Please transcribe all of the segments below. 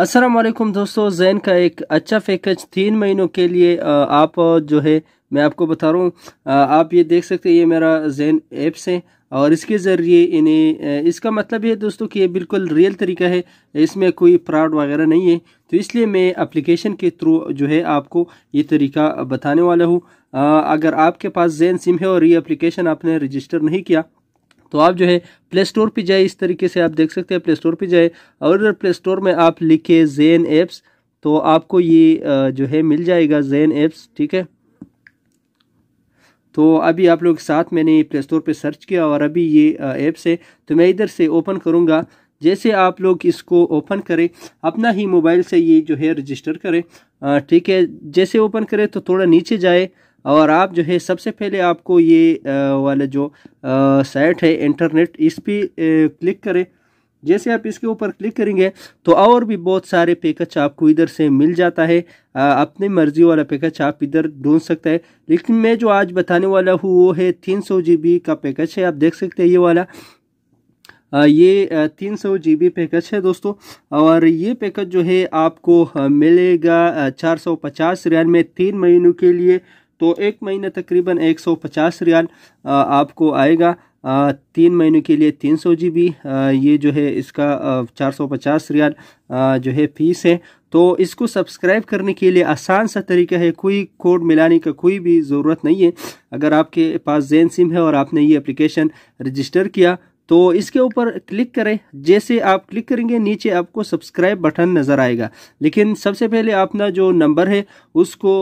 असलकुम दोस्तों जैन का एक अच्छा पैकेज तीन महीनों के लिए आप जो है मैं आपको बता रहा हूँ आप ये देख सकते हैं ये मेरा जैन ऐप्स है और इसके ज़रिए इन्हें इसका मतलब ये दोस्तों कि ये बिल्कुल रियल तरीका है इसमें कोई फ्रॉड वगैरह नहीं है तो इसलिए मैं अप्लीकेशन के थ्रू जो है आपको ये तरीका बताने वाला हूँ अगर आपके पास जैन सिम है और ये अप्लीकेशन आपने रजिस्टर नहीं किया तो आप जो है प्ले स्टोर पर जाए इस तरीके से आप देख सकते हैं प्ले स्टोर पर जाए और प्ले स्टोर में आप लिखे जेन ऐप्स तो आपको ये जो है मिल जाएगा जेन ऐप्स ठीक है तो अभी आप लोग के साथ मैंने प्ले स्टोर पर सर्च किया और अभी ये ऐप्स है तो मैं इधर से ओपन करूँगा जैसे आप लोग इसको ओपन करें अपना ही मोबाइल से ये जो है रजिस्टर करें ठीक है जैसे ओपन करें तो थोड़ा नीचे जाए और आप जो है सबसे पहले आपको ये वाला जो साइट है इंटरनेट इस पर क्लिक करें जैसे आप इसके ऊपर क्लिक करेंगे तो और भी बहुत सारे पैकेज आपको इधर से मिल जाता है आ, अपने मर्जी वाला पैकेज आप इधर ढूंढ सकते हैं लेकिन मैं जो आज बताने वाला हूँ वो है तीन सौ जी का पैकेज है आप देख सकते हैं ये वाला आ, ये तीन सौ जी पैकेज है दोस्तों और ये पैकेज जो है आपको मिलेगा चार सौ पचास रियाल में तीन महीनों के लिए तो एक महीना तकरीबन 150 रियाल आपको आएगा तीन महीने के लिए तीन सौ जी बी ये जो है इसका चार सौ पचास रियाल जो है फीस है तो इसको सब्सक्राइब करने के लिए आसान सा तरीका है कोई कोड मिलाने का कोई भी ज़रूरत नहीं है अगर आपके पास जैन सिम है और आपने ये एप्लीकेशन रजिस्टर किया तो इसके ऊपर क्लिक करें जैसे आप क्लिक करेंगे नीचे आपको सब्सक्राइब बटन नज़र आएगा लेकिन सबसे पहले अपना जो नंबर है उसको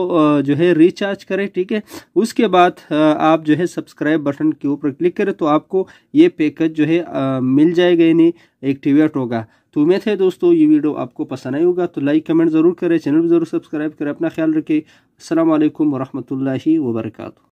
जो है रिचार्ज करें ठीक है उसके बाद आप जो है सब्सक्राइब बटन के ऊपर क्लिक करें तो आपको ये पैकेज जो है मिल जाएगा यानी एक्टिवेट होगा तो उम्मीद है दोस्तों ये वीडियो आपको पसंद आई होगा तो लाइक कमेंट ज़रूर करें चैनल भी ज़रूर सब्सक्राइब करें अपना ख्याल रखें असल वरहमल वर्का